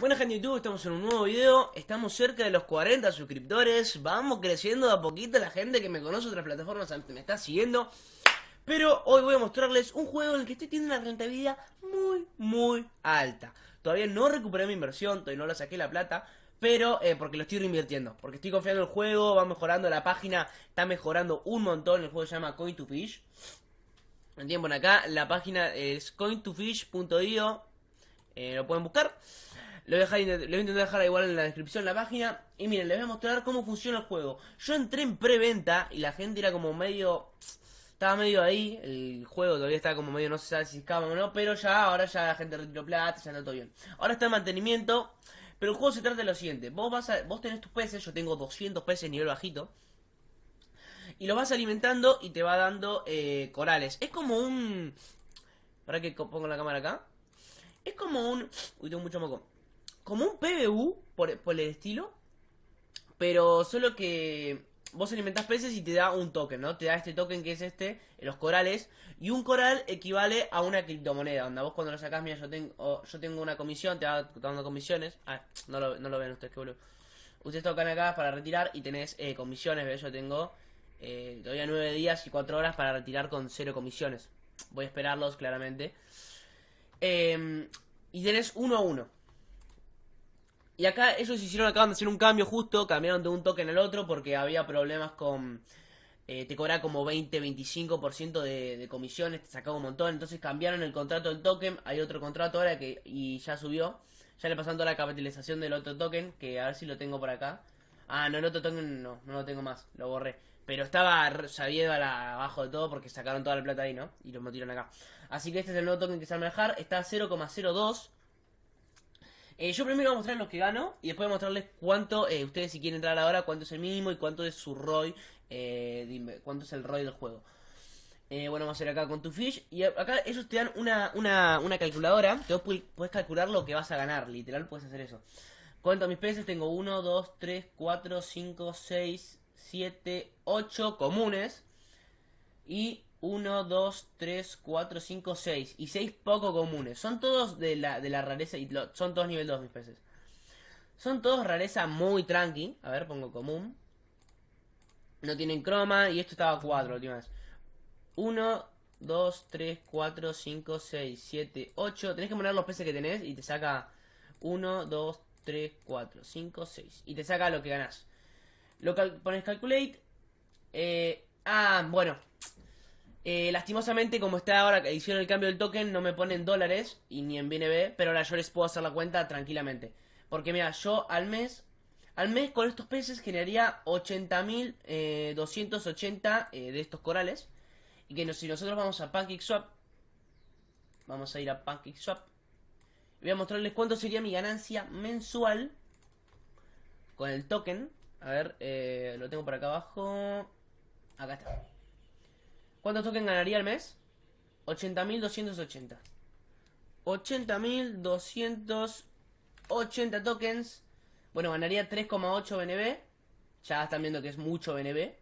Buenas gente de YouTube, estamos en un nuevo video, estamos cerca de los 40 suscriptores, vamos creciendo de a poquito la gente que me conoce, otras plataformas me está siguiendo, pero hoy voy a mostrarles un juego en el que estoy teniendo una rentabilidad muy, muy alta. Todavía no recuperé mi inversión, todavía no la saqué la plata, pero eh, porque lo estoy reinvirtiendo, porque estoy confiando en el juego, va mejorando la página, está mejorando un montón, el juego se llama coin to fish Entienden, acá la página es Coin2Fish.io eh, lo pueden buscar. Lo voy, a dejar, intentar dejar igual en la descripción la página. Y miren, les voy a mostrar cómo funciona el juego. Yo entré en preventa y la gente era como medio... Estaba medio ahí, el juego todavía estaba como medio, no sé sabe si cama o no, pero ya, ahora ya la gente retiró plata, ya está todo bien. Ahora está en mantenimiento, pero el juego se trata de lo siguiente, vos vas a, vos tenés tus peces, yo tengo 200 peces nivel bajito, y los vas alimentando y te va dando eh, corales. Es como un... ¿Para que pongo la cámara acá? Es como un... Uy, tengo mucho moco como un PBU, por, el estilo, pero solo que vos alimentás peces y te da un token, ¿no? Te da este token que es este, los corales, y un coral equivale a una criptomoneda, onda vos cuando lo sacás, mira, yo tengo, yo tengo una comisión, te va dando comisiones, ah, no lo, ven ustedes, qué boludo. Ustedes tocan acá para retirar y tenés eh, comisiones, Yo tengo eh, todavía nueve días y cuatro horas para retirar con cero comisiones. Voy a esperarlos, claramente. Em, y tenés uno a uno. Y acá ellos hicieron, acaban de hacer un cambio justo, cambiaron de un token al otro porque había problemas con... Eh, te cobraba como 20-25% de, de comisiones, te sacaba un montón. Entonces cambiaron el contrato del token, hay otro contrato ahora que y ya subió. Ya le pasando la capitalización del otro token, que a ver si lo tengo por acá. Ah, no, el otro token no, no lo tengo más, lo borré. Pero estaba sabiendo abajo de todo porque sacaron toda la plata ahí, ¿no? Y lo metieron acá. Así que este es el nuevo token que se va a manejar. Está a 0,02. Eh, yo primero voy a mostrar lo que gano y después voy a mostrarles cuánto, eh, ustedes si quieren entrar ahora, cuánto es el mínimo y cuánto es su ROI, eh, dime, cuánto es el ROI del juego. bueno, vamos a hacer acá con tu fish y acá ellos te dan una, calculadora Te puedes calcular lo que vas a ganar, literal puedes hacer eso. ¿Cuántos mis peces? Tengo 1, 2, 3, 4, 5, 6, 7, 8 comunes y 1, 2, 3, 4, 5, 6. Y 6 poco comunes. Son todos de la, rareza. Y son todos nivel 2 mis peces. Son todos rareza muy tranqui. A ver, pongo común. No tienen croma. Y esto estaba 4 la 1, 2, 3, 4, 5, 6, 7, 8. Tenés que poner los peces que tenés. Y te saca 1, 2, 3, 4, 5, 6. Y te saca lo que ganás. Lo pones calculate. Eh, ah, bueno. Eh, lastimosamente, como está ahora que hicieron el cambio del token, no me ponen dólares y ni en BNB, pero ahora yo les puedo hacer la cuenta tranquilamente. Porque mira, yo al mes, al mes con estos peces generaría 80.280 eh, eh, de estos corales. Y que si nosotros vamos a PancakeSwap, vamos a ir a PancakeSwap. Voy a mostrarles cuánto sería mi ganancia mensual con el token. A ver, lo tengo por acá abajo. Acá está. ¿Cuántos tokens ganaría al mes? 80.280. 80.280 tokens. Bueno, ganaría 3,8 BNB. Ya están viendo que es mucho BNB.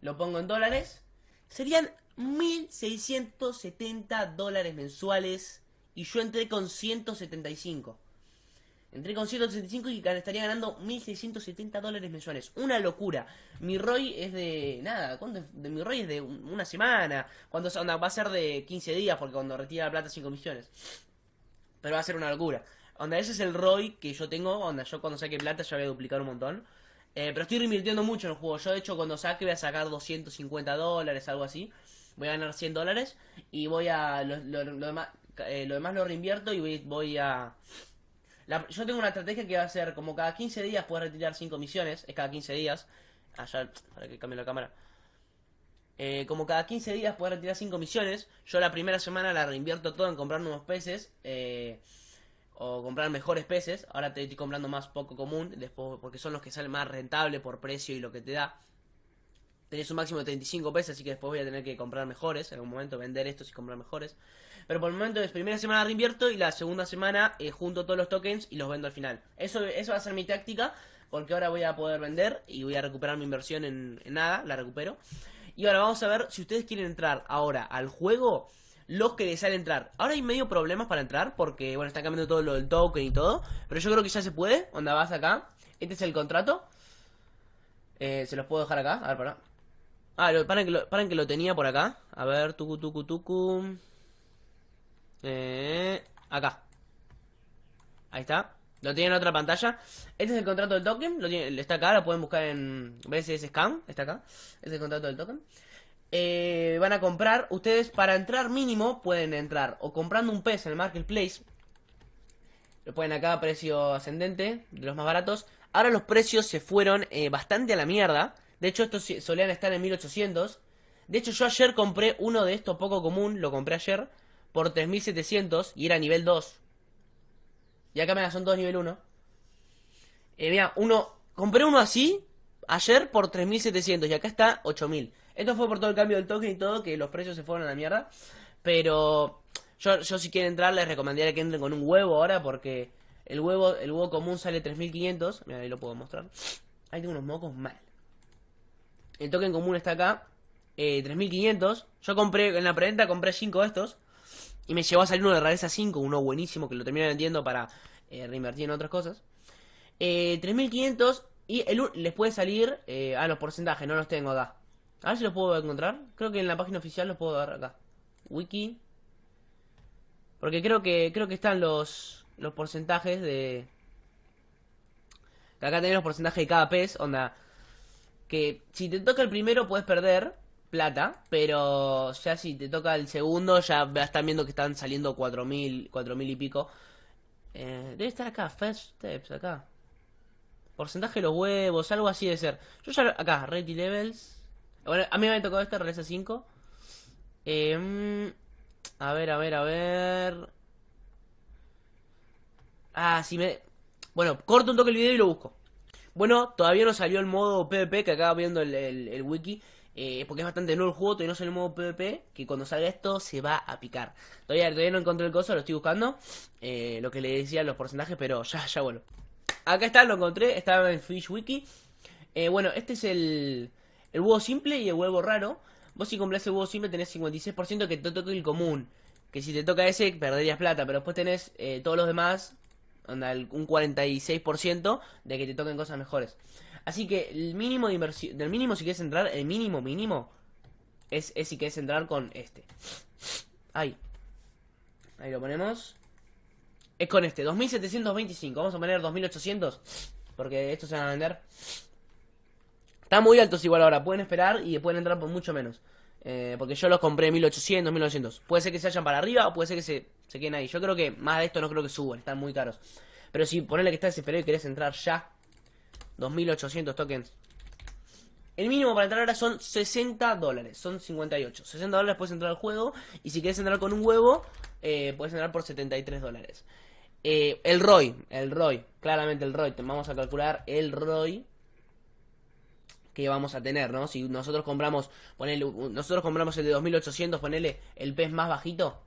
Lo pongo en dólares. Serían 1.670 dólares mensuales. Y yo entré con 175. Entré con 185 y estaría ganando 1.670 dólares mensuales. Una locura. Mi ROI es de... Nada, ¿cuánto es? De, mi ROI es de una semana. ¿Cuánto Va a ser de 15 días porque cuando retira la plata 5 comisiones. Pero va a ser una locura. Onda, ese es el ROI que yo tengo. Onda, yo cuando saque plata ya voy a duplicar un montón. Eh, pero estoy reinvirtiendo mucho en el juego. Yo, de hecho, cuando saque voy a sacar 250 dólares, algo así. Voy a ganar 100 dólares y voy a... Lo, demás, eh, lo demás lo reinvierto y voy a yo tengo una estrategia que va a ser como cada 15 días puedes retirar 5 misiones, es cada 15 días. Allá, ah, para que cambie la cámara. Eh, como cada 15 días puedes retirar 5 misiones, yo la primera semana la reinvierto todo en comprar nuevos peces. Eh, o comprar mejores peces. Ahora te estoy comprando más poco común, después porque son los que salen más rentables por precio y lo que te da tenés un máximo de 35 pesos, así que después voy a tener que comprar mejores, en algún momento vender estos y comprar mejores. Pero por el momento es primera semana reinvierto y la segunda semana eh, junto todos los tokens y los vendo al final. Eso, eso va a ser mi táctica, porque ahora voy a poder vender y voy a recuperar mi inversión en, nada, la recupero. Y ahora vamos a ver si ustedes quieren entrar ahora al juego los que desean entrar. Ahora hay medio problemas para entrar porque, bueno, Está cambiando todo lo del token y todo. Pero yo creo que ya se puede. Onda, vas acá. Este es el contrato. Eh, se los puedo dejar acá. A ver, para. Ah, lo, paren, que lo, tenía por acá. A ver, tucu, tucu, tucu. Eh, acá. Ahí está. Lo tiene en otra pantalla. Este es el contrato del token. Lo tiene, está acá, lo pueden buscar en BSS scam, Está acá. es el contrato del token. Eh, van a comprar. Ustedes para entrar mínimo pueden entrar o comprando un pez en el marketplace. Lo pueden acá a precio ascendente, de los más baratos. Ahora los precios se fueron eh, bastante a la mierda. De hecho, estos solían estar en 1800. De hecho, yo ayer compré uno de estos poco común, lo compré ayer, por 3700 y era nivel 2. Y acá me la son dos nivel 1. Eh, mira, uno, compré uno así ayer por 3700 y acá está 8000. Esto fue por todo el cambio del token y todo, que los precios se fueron a la mierda. Pero yo, si quieren entrar les recomendaría que entren con un huevo ahora porque el huevo, el huevo común sale 3500. Mira, ahí lo puedo mostrar. Ahí tengo unos mocos mal. El token común está acá. 3500. Eh, Yo compré, en la preventa compré 5 de estos. Y me llevó a salir uno de rareza 5, uno buenísimo que lo terminé vendiendo para eh, reinvertir en otras cosas. 3500 eh, y el, les puede salir eh, a los porcentajes, no los tengo acá. A ver si los puedo encontrar. Creo que en la página oficial los puedo dar acá. Wiki. Porque creo que creo que están los los porcentajes de acá tenemos los porcentajes de cada pez, onda que si te toca el primero puedes perder plata, pero ya si te toca el segundo ya están viendo que están saliendo 4000, 4000 y pico. Eh, debe estar acá, First Steps, acá. Porcentaje de los huevos, algo así de ser. Yo ya acá, Ready Levels. Bueno, a mí me ha tocado este, regresa 5. Eh, a ver, a ver, a ver. Ah, si me. Bueno, corto un toque el video y lo busco. Bueno, todavía no salió el modo PvP que acaba viendo el, wiki. Eh, porque es bastante nuevo el juego, todavía no sale el modo PvP, que cuando salga esto se va a picar. Todavía, todavía no encontré el coso, lo estoy buscando, eh, lo que le decía los porcentajes, pero ya, ya bueno. Acá está, lo encontré, estaba en Fish Wiki. Eh, bueno, este es el, el huevo simple y el huevo raro. Vos si compras el huevo simple tenés 56% que te toque el común. Que si te toca ese perderías plata, pero después tenés todos los demás un 46% de que te toquen cosas mejores. Así que el mínimo de inversión, del mínimo si quieres entrar, el mínimo mínimo es, es si quieres entrar con este. Ahí. Ahí lo ponemos. Es con este, 2725. Vamos a poner 2800. Porque estos se van a vender. Están muy altos igual ahora. Pueden esperar y pueden entrar por mucho menos. Eh, porque yo los compré en 1800, 1900. Puede ser que se hayan para arriba o puede ser que se, se queden ahí. Yo creo que más de esto no creo que suban, están muy caros. Pero si ponele que estás desesperado y querés entrar ya, 2800 tokens. El mínimo para entrar ahora son 60 dólares, son 58. 60 dólares puedes entrar al juego y si quieres entrar con un huevo, eh, puedes entrar por 73 dólares. Eh, el ROI, el ROI, claramente el ROI, te vamos a calcular el ROI que vamos a tener, ¿no? Si nosotros compramos, nosotros compramos el de 2800, ponele el pez más bajito,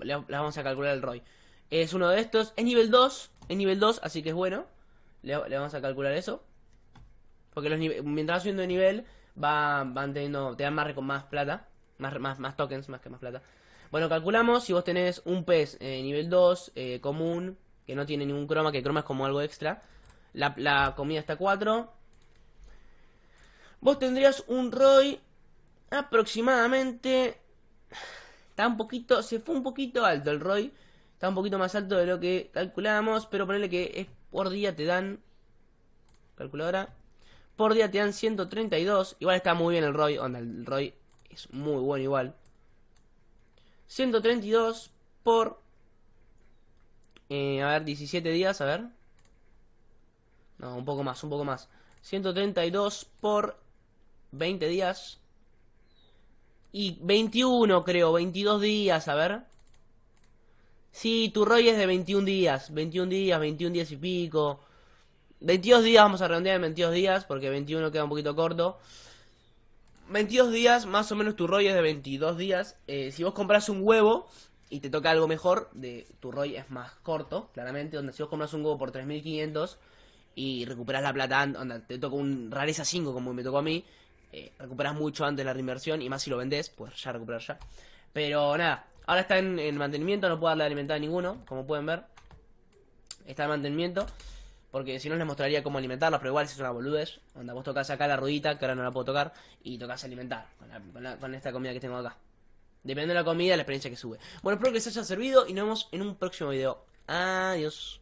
le, vamos a calcular el ROI. Es uno de estos, es nivel 2, es nivel 2, así que es bueno. Le, vamos a calcular eso. Porque los mientras vas subiendo de nivel, va, van teniendo, te dan más, más plata, más, más, más tokens, más que más plata. Bueno, calculamos si vos tenés un pez eh, nivel 2, eh, común, que no tiene ningún croma, que croma es como algo extra. La, comida está a 4, vos tendrías un ROI aproximadamente... Está un poquito, se fue un poquito alto el ROI, está un poquito más alto de lo que calculábamos, pero ponele que es por día te dan... Calculadora. Por día te dan 132. Igual está muy bien el ROI. Onda, el ROI es muy bueno igual. 132 por... Eh, a ver, 17 días, a ver. No, un poco más, un poco más. 132 por 20 días. Y 21, creo, 22 días, a ver. Si, tu rollo es de 21 días, 21 días, 21 días y pico. 22 días, vamos a redondear en 22 días, porque 21 queda un poquito corto. 22 días, más o menos tu rollo es de 22 días. Eh, si vos compras un huevo y te toca algo mejor, de, tu rollo es más corto, claramente. Donde si vos compras un huevo por 3500 y recuperas la plata, te toca un rareza 5 como me tocó a mí, eh, mucho antes la reinversión y más si lo vendes pues ya recuperar ya. Pero nada, ahora está en, mantenimiento, no puedo darle alimentar a ninguno, como pueden ver. Está en mantenimiento. Porque si no les mostraría cómo alimentarlos, pero igual si es una boludez. Onda, vos tocas acá la ruedita, que ahora no la puedo tocar, y tocas alimentar con, con esta comida que tengo acá. Depende de la comida, la experiencia que sube. Bueno, espero que les haya servido y nos vemos en un próximo video. Adiós.